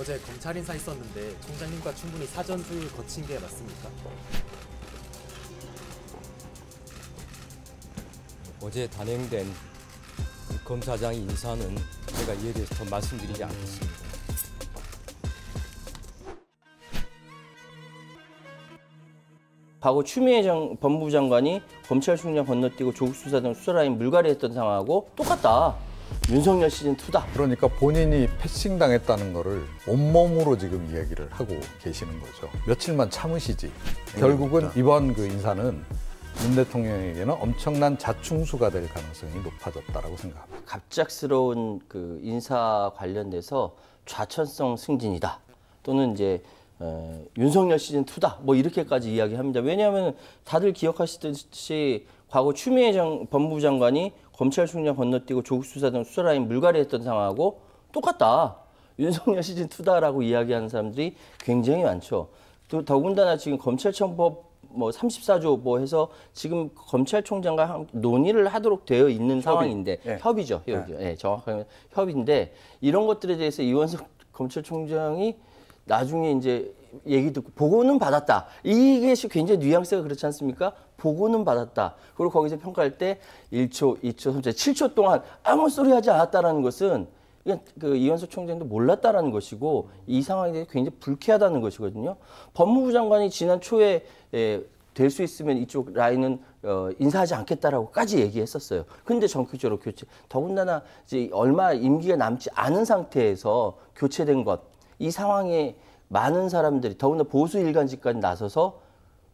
어제 검찰 인사 있었는데 총장님과 충분히 사전 조율 거친 게 맞습니까? 어제 단행된 검사장 인사는 제가 이에 대해서 더 말씀드리지 않겠습니다. 과거 추미애 장, 법무부 장관이 검찰총장 건너뛰고 조국 수사장 수사라인 물갈이했던 상황하고 똑같다. 윤석열 시즌 2다. 그러니까 본인이 패싱 당했다는 거를 온몸으로 지금 이야기를 하고 계시는 거죠. 며칠만 참으시지. 네, 결국은 이번 그 인사는 윤 대통령에게는 엄청난 자충수가 될 가능성이 높아졌다라고 생각합니다. 갑작스러운 그 인사 관련돼서 좌천성 승진이다 또는 이제 어, 윤석열 시즌 2다 뭐 이렇게까지 이야기합니다. 왜냐하면 다들 기억하시듯이 과거 추미애 장, 법무부 장관이 검찰 총장 건너뛰고 조국 수사등 수사라인 물갈이했던 상황하고 똑같다. 윤석열 시즌 투다라고 이야기하는 사람들이 굉장히 많죠. 또 더군다나 지금 검찰청법 뭐 34조 뭐 해서 지금 검찰총장과 논의를 하도록 되어 있는 협의. 상황인데 네. 협의죠. 협의. 네. 예. 네, 예, 정확하게 협의인데 이런 것들에 대해서 이원석 검찰총장이 나중에 이제 얘기 듣고 보고는 받았다. 이게 굉장히 뉘앙스가 그렇지 않습니까? 보고는 받았다. 그리고 거기서 평가할 때 1초, 2초, 3초, 7초 동안 아무 소리 하지 않았다라는 것은 그 이현수 총장도 몰랐다라는 것이고 이 상황에 대해 굉장히 불쾌하다는 것이거든요. 법무부 장관이 지난 초에 예, 될수 있으면 이쪽 라인은 어, 인사하지 않겠다라고까지 얘기했었어요. 근데 정규적으로 교체, 더군다나 이제 얼마 임기가 남지 않은 상태에서 교체된 것이 상황에 많은 사람들이 더구나 보수 일간지까지 나서서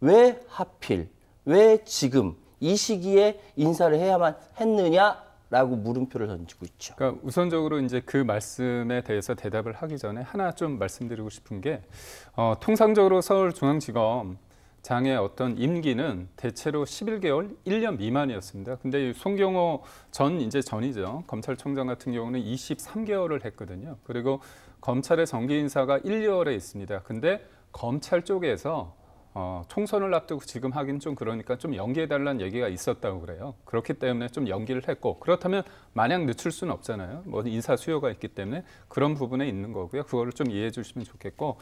왜 하필 왜 지금 이 시기에 인사를 해야만 했느냐라고 물음표를 던지고 있죠. 그러니까 우선적으로 이제 그 말씀에 대해서 대답을 하기 전에 하나 좀 말씀드리고 싶은 게 어, 통상적으로 서울중앙지검 장의 어떤 임기는 대체로 11개월, 1년 미만이었습니다. 근데 송경호 전 이제 전이죠. 검찰총장 같은 경우는 23개월을 했거든요. 그리고 검찰의 정기 인사가 1, 2월에 있습니다. 근데 검찰 쪽에서 어, 총선을 앞두고 지금 하긴 좀 그러니까 좀 연기해달라는 얘기가 있었다고 그래요. 그렇기 때문에 좀 연기를 했고 그렇다면 마냥 늦출 수는 없잖아요. 뭐 인사 수요가 있기 때문에 그런 부분에 있는 거고요. 그거를 좀 이해해 주시면 좋겠고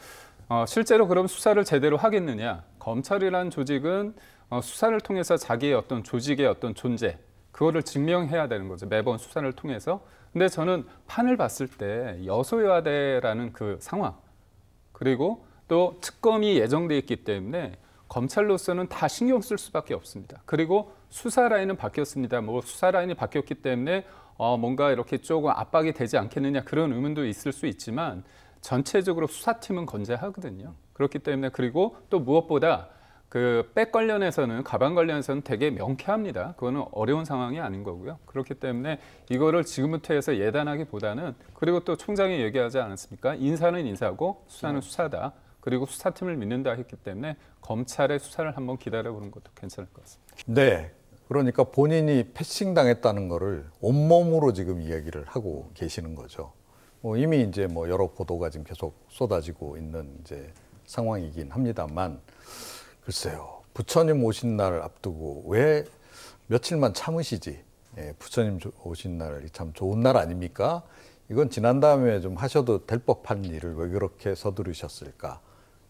어, 실제로 그럼 수사를 제대로 하겠느냐? 검찰이란 조직은 어, 수사를 통해서 자기의 어떤 조직의 어떤 존재 그거를 증명해야 되는 거죠. 매번 수사를 통해서. 근데 저는 판을 봤을 때 여소야대라는 그 상황 그리고 또 특검이 예정돼 있기 때문에 검찰로서는 다 신경 쓸 수밖에 없습니다. 그리고 수사 라인은 바뀌었습니다. 뭐 수사 라인이 바뀌었기 때문에 어, 뭔가 이렇게 조금 압박이 되지 않겠느냐 그런 의문도 있을 수 있지만 전체적으로 수사팀은 건재하거든요. 그렇기 때문에 그리고 또 무엇보다 그 백 관련해서는 가방 관련해서는 되게 명쾌합니다. 그거는 어려운 상황이 아닌 거고요. 그렇기 때문에 이거를 지금부터 해서 예단하기보다는 그리고 또 총장이 얘기하지 않았습니까? 인사는 인사고 수사는 네. 수사다. 그리고 수사팀을 믿는다 했기 때문에 검찰의 수사를 한번 기다려보는 것도 괜찮을 것 같습니다. 네. 그러니까 본인이 패싱 당했다는 거를 온몸으로 지금 이야기를 하고 계시는 거죠. 뭐 이미 이제 뭐 여러 보도가 지금 계속 쏟아지고 있는 이제 상황이긴 합니다만 글쎄요 부처님 오신 날을 앞두고 왜 며칠만 참으시지 예, 부처님 오신 날이 참 좋은 날 아닙니까? 이건 지난 다음에 좀 하셔도 될 법한 일을 왜 그렇게 서두르셨을까?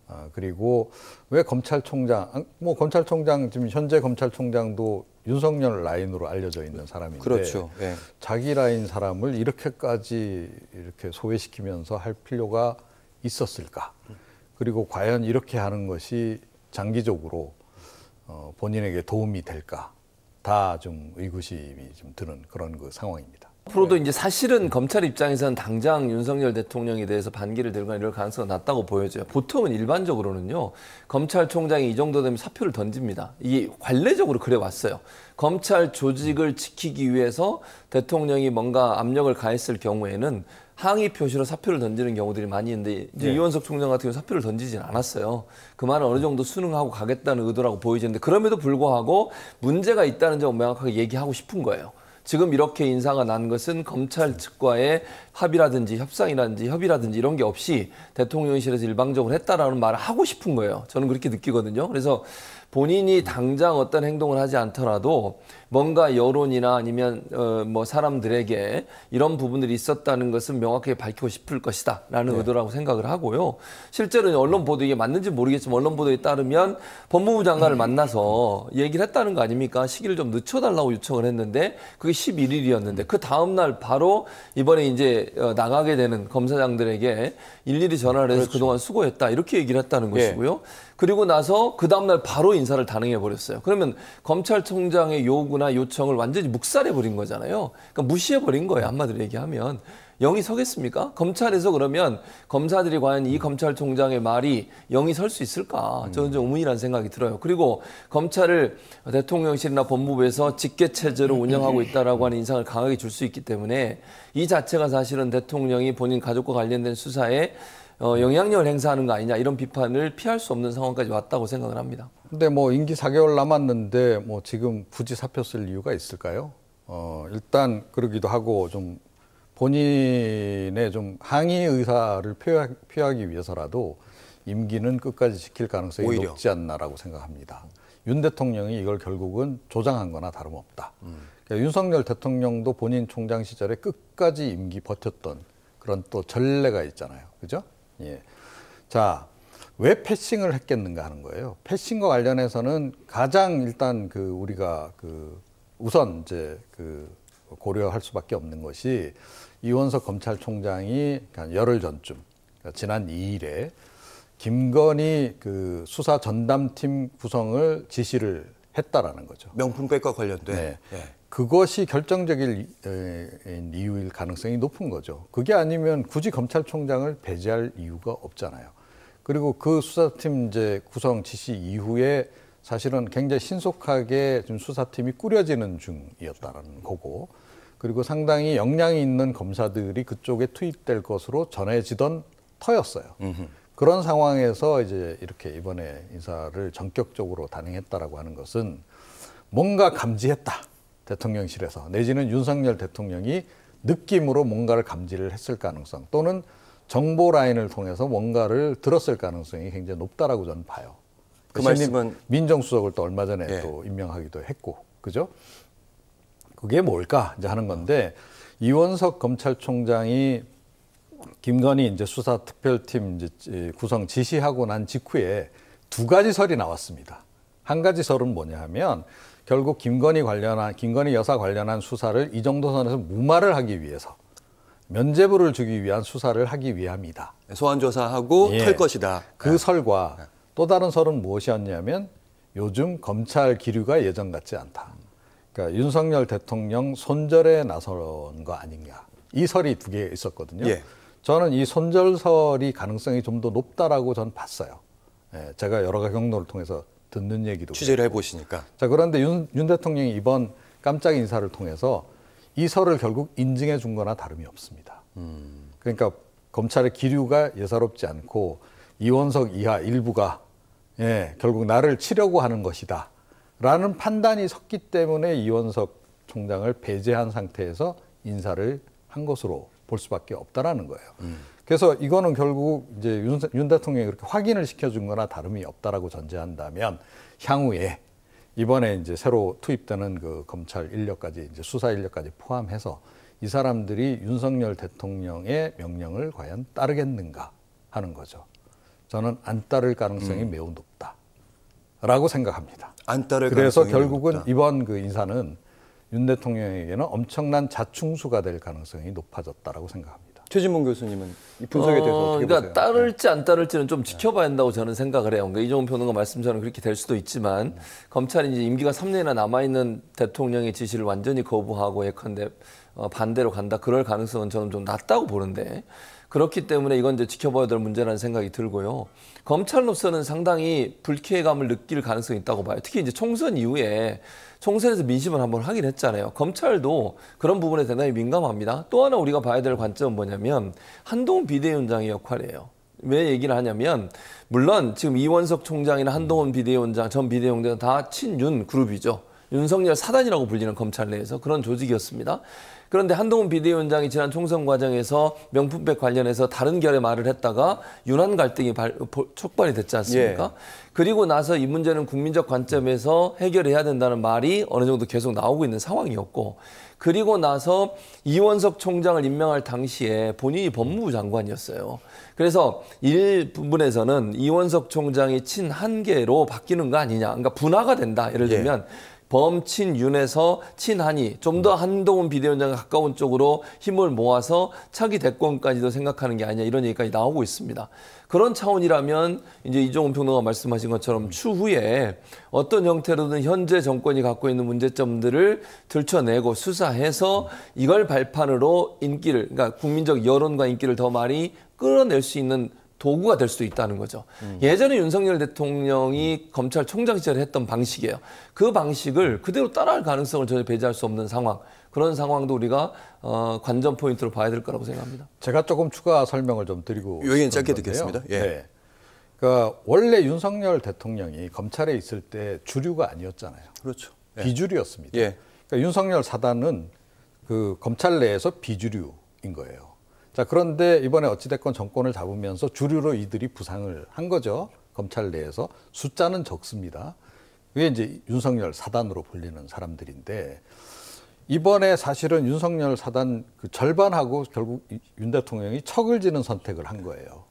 아, 그리고 왜 검찰총장, 아, 뭐 검찰총장, 지금 현재 검찰총장도 윤석열 라인으로 알려져 있는 사람인데 그렇죠. 네. 자기 라인 사람을 이렇게까지 이렇게 소외시키면서 할 필요가 있었을까? 그리고 과연 이렇게 하는 것이 장기적으로 어, 본인에게 도움이 될까? 다 좀 의구심이 좀 드는 그런 그 상황입니다. 앞으로도 네. 이제 사실은 검찰 입장에서는 당장 윤석열 대통령에 대해서 반기를 들거나 이럴 가능성이 낮다고 보여져요. 보통은 일반적으로는요. 검찰총장이 이 정도 되면 사표를 던집니다. 이게 관례적으로 그래왔어요. 검찰 조직을 지키기 위해서 대통령이 뭔가 압력을 가했을 경우에는 항의 표시로 사표를 던지는 경우들이 많이 있는데 이제 네. 이원석 총장 같은 경우 사표를 던지진 않았어요. 그만은 어느 정도 순응하고 가겠다는 의도라고 보이지는데 그럼에도 불구하고 문제가 있다는 점을 명확하게 얘기하고 싶은 거예요. 지금 이렇게 인사가 난 것은 검찰 측과의 합의라든지 협상이라든지 협의라든지 이런 게 없이 대통령실에서 일방적으로 했다라는 말을 하고 싶은 거예요. 저는 그렇게 느끼거든요. 그래서 본인이 당장 어떤 행동을 하지 않더라도 뭔가 여론이나 아니면 어 뭐 사람들에게 이런 부분들이 있었다는 것은 명확하게 밝히고 싶을 것이다라는 네. 의도라고 생각을 하고요. 실제로 언론 보도 이게 맞는지 모르겠지만 언론 보도에 따르면 법무부 장관을 네. 만나서 얘기를 했다는 거 아닙니까? 시기를 좀 늦춰달라고 요청을 했는데 그게 11일이었는데 그 다음 날 바로 이번에 이제 어, 나가게 되는 검사장들에게 일일이 전화를 해서 그렇죠. 그동안 수고했다 이렇게 얘기를 했다는 네. 것이고요. 네. 그리고 나서 그 다음날 바로 인사를 단행해 버렸어요. 그러면 검찰총장의 요구나 요청을 완전히 묵살해 버린 거잖아요. 그러니까 무시해 버린 거예요. 한마디로 얘기하면. 영이 서겠습니까? 검찰에서 그러면 검사들이 과연 이 검찰총장의 말이 영이 설 수 있을까? 저는 좀 의문이라는 생각이 들어요. 그리고 검찰을 대통령실이나 법무부에서 직계체제로 운영하고 있다라고 하는 인상을 강하게 줄 수 있기 때문에 이 자체가 사실은 대통령이 본인 가족과 관련된 수사에 어, 영향력을 행사하는 거 아니냐 이런 비판을 피할 수 없는 상황까지 왔다고 생각을 합니다. 근데 뭐 임기 4개월 남았는데 뭐 지금 굳이 사표 쓸 이유가 있을까요? 어, 일단 그러기도 하고 좀 본인의 좀 항의 의사를 표하기 위해서라도 임기는 끝까지 지킬 가능성이 오히려. 높지 않나라고 생각합니다. 윤 대통령이 이걸 결국은 조장한 거나 다름없다. 음. 그러니까 윤석열 대통령도 본인 총장 시절에 끝까지 임기 버텼던 그런 또 전례가 있잖아요. 그죠? 예. 자, 왜 패싱을 했겠는가 하는 거예요. 패싱과 관련해서는 가장 일단 그 우리가 그 우선 이제 그 고려할 수밖에 없는 것이 이원석 검찰총장이 한 그러니까 열흘 전쯤 그러니까 지난 2일에 김건희 그 수사 전담팀 구성을 지시를 했다라는 거죠. 명품백과 관련된. 네. 네. 그것이 결정적인 이유일 가능성이 높은 거죠. 그게 아니면 굳이 검찰총장을 배제할 이유가 없잖아요. 그리고 그 수사팀 이제 구성 지시 이후에 사실은 굉장히 신속하게 좀 수사팀이 꾸려지는 중이었다는 라 거고 그리고 상당히 역량이 있는 검사들이 그쪽에 투입될 것으로 전해지던 터였어요. 음흠. 그런 상황에서 이제 이렇게 이번에 인사를 전격적으로 단행했다라고 하는 것은 뭔가 감지했다. 대통령실에서 내지는 윤석열 대통령이 느낌으로 뭔가를 감지를 했을 가능성 또는 정보 라인을 통해서 뭔가를 들었을 가능성이 굉장히 높다라고 저는 봐요. 그 말씀은 민정수석을 또 얼마 전에 예. 또 임명하기도 했고 그죠? 그게 뭘까 이제 하는 건데 이원석 검찰총장이 김건희 이제 수사 특별팀 이제 구성 지시하고 난 직후에 두 가지 설이 나왔습니다. 한 가지 설은 뭐냐 하면 결국 김건희 관련한 김건희 여사 관련한 수사를 이 정도 선에서 무마를 하기 위해서 면죄부를 주기 위한 수사를 하기 위함이다. 네, 소환 조사하고 예. 털 것이다. 그 아. 설과 네. 또 다른 설은 무엇이었냐면 요즘 검찰 기류가 예전 같지 않다. 그러니까 윤석열 대통령 손절에 나서는 거 아닌가. 이 설이 두 개 있었거든요. 예. 저는 이 손절설이 가능성이 좀 더 높다라고 저는 봤어요. 예, 제가 여러 가지 경로를 통해서 듣는 얘기도 취재를 해보시니까. 자 그런데 윤, 윤 대통령이 이번 깜짝 인사를 통해서 이 설을 결국 인증해 준 거나 다름이 없습니다. 음. 그러니까 검찰의 기류가 예사롭지 않고 이원석 이하 일부가 예, 결국 나를 치려고 하는 것이다. 라는 판단이 섰기 때문에 이원석 총장을 배제한 상태에서 인사를 한 것으로 볼 수밖에 없다라는 거예요. 음. 그래서 이거는 결국 이제 윤, 윤 대통령이 그렇게 확인을 시켜준 거나 다름이 없다라고 전제한다면 향후에 이번에 이제 새로 투입되는 그 검찰 인력까지 이제 수사 인력까지 포함해서 이 사람들이 윤석열 대통령의 명령을 과연 따르겠는가 하는 거죠. 저는 안 따를 가능성이 음. 매우 높다라고 생각합니다. 안 따를 그래서 결국은 높다. 이번 그 인사는 윤 대통령에게는 엄청난 자충수가 될 가능성이 높아졌다라고 생각합니다. 최진봉 교수님은 이 분석에 대해서 어, 어떻게 그러니까 보세요? 따를지 네. 안 따를지는 좀 지켜봐야 한다고 저는 생각을 해요. 그러니까 이종훈 변호가 말씀처럼 그렇게 될 수도 있지만 음. 검찰이 이제 임기가 3년이나 남아있는 대통령의 지시를 완전히 거부하고 예컨대 어, 반대로 간다 그럴 가능성은 저는 좀 낮다고 보는데 그렇기 때문에 이건 이제 지켜봐야 될 문제라는 생각이 들고요. 검찰로서는 상당히 불쾌감을 느낄 가능성이 있다고 봐요. 특히 이제 총선 이후에 총선에서 민심을 한번 하긴 했잖아요. 검찰도 그런 부분에 대단히 민감합니다. 또 하나 우리가 봐야 될 관점은 뭐냐면 한동훈 비대위원장의 역할이에요. 왜 얘기를 하냐면 물론 지금 이원석 총장이나 한동훈 비대위원장 전 비대위원장 다 친윤 그룹이죠. 윤석열 사단이라고 불리는 검찰 내에서 그런 조직이었습니다. 그런데 한동훈 비대위원장이 지난 총선 과정에서 명품백 관련해서 다른 결의 말을 했다가 유난 갈등이 발, 촉발이 됐지 않습니까? 예. 그리고 나서 이 문제는 국민적 관점에서 해결해야 된다는 말이 어느 정도 계속 나오고 있는 상황이었고 그리고 나서 이원석 총장을 임명할 당시에 본인이 법무부 장관이었어요. 그래서 일부분에서는 이원석 총장이 친한계로 바뀌는 거 아니냐. 그러니까 분화가 된다. 예를 예. 들면 예. 범친윤에서 친한이 좀 더 한동훈 비대위원장에 가까운 쪽으로 힘을 모아서 차기 대권까지도 생각하는 게 아니냐 이런 얘기까지 나오고 있습니다. 그런 차원이라면 이제 이종훈 평론가 말씀하신 것처럼 추후에 어떤 형태로든 현재 정권이 갖고 있는 문제점들을 들춰내고 수사해서 이걸 발판으로 인기를 그러니까 국민적 여론과 인기를 더 많이 끌어낼 수 있는 도구가 될 수도 있다는 거죠. 음. 예전에 윤석열 대통령이 검찰총장 시절에 했던 방식이에요. 그 방식을 그대로 따라할 가능성을 전혀 배제할 수 없는 상황. 그런 상황도 우리가 어, 관전 포인트로 봐야 될 거라고 생각합니다. 제가 조금 추가 설명을 좀 드리고 여기는 짧게 듣겠습니다. 예. 네. 그러니까 원래 윤석열 대통령이 검찰에 있을 때 주류가 아니었잖아요. 그렇죠. 예. 비주류였습니다. 예. 그러니까 윤석열 사단은 그 검찰 내에서 비주류인 거예요. 자, 그런데 이번에 어찌됐건 정권을 잡으면서 주류로 이들이 부상을 한 거죠. 검찰 내에서. 숫자는 적습니다. 그게 이제 윤석열 사단으로 불리는 사람들인데, 이번에 사실은 윤석열 사단 그 절반하고 결국 윤 대통령이 척을 지는 선택을 한 거예요.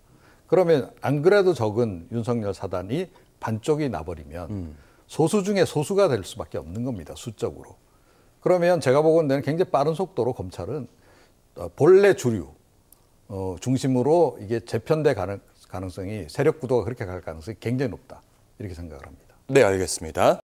그러면 안 그래도 적은 윤석열 사단이 반쪽이 나버리면 음. 소수 중에 소수가 될 수밖에 없는 겁니다. 수적으로. 그러면 제가 보건대는 굉장히 빠른 속도로 검찰은 어, 본래 주류, 어, 중심으로 이게 재편될 가능, 가능성이 세력 구도가 그렇게 갈 가능성이 굉장히 높다 이렇게 생각을 합니다. 네, 알겠습니다.